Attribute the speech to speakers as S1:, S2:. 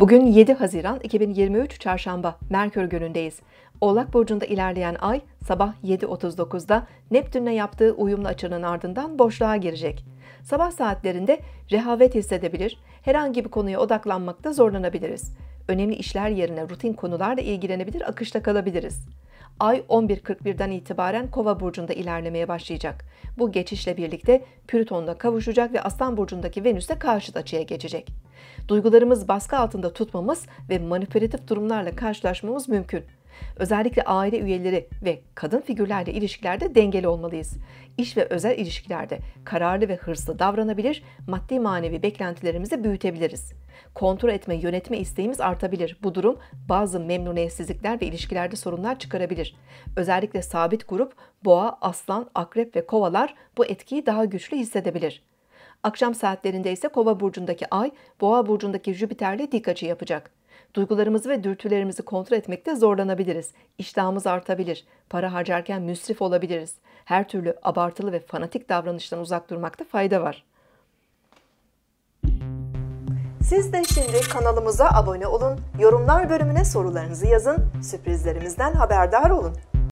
S1: Bugün 7 Haziran 2023 Çarşamba Merkür günündeyiz. Oğlak burcunda ilerleyen ay sabah 7.39'da Neptün'le yaptığı uyumlu açının ardından boşluğa girecek. Sabah saatlerinde rehavet hissedebilir, herhangi bir konuya odaklanmakta zorlanabiliriz. Önemli işler yerine rutin konularla ilgilenebilir, akışta kalabiliriz. Ay 11.41'den itibaren Kova burcunda ilerlemeye başlayacak. Bu geçişle birlikte Plüton'da kavuşacak ve Aslan burcundaki Venüs'e karşıt açıya geçecek. Duygularımız baskı altında tutmamız ve manipülatif durumlarla karşılaşmamız mümkün. Özellikle aile üyeleri ve kadın figürlerle ilişkilerde dengeli olmalıyız. İş ve özel ilişkilerde kararlı ve hırslı davranabilir, maddi manevi beklentilerimizi büyütebiliriz. Kontrol etme, yönetme isteğimiz artabilir. Bu durum bazı memnuniyetsizlikler ve ilişkilerde sorunlar çıkarabilir. Özellikle sabit grup, boğa, aslan, akrep ve kovalar bu etkiyi daha güçlü hissedebilir. Akşam saatlerinde ise Kova burcundaki Ay, Boğa burcundaki Jüpiter'le dik açı yapacak. Duygularımızı ve dürtülerimizi kontrol etmekte zorlanabiliriz. İştahımız artabilir. Para harcarken müsrif olabiliriz. Her türlü abartılı ve fanatik davranıştan uzak durmakta fayda var. Siz de şimdi kanalımıza abone olun, yorumlar bölümüne sorularınızı yazın, sürprizlerimizden haberdar olun.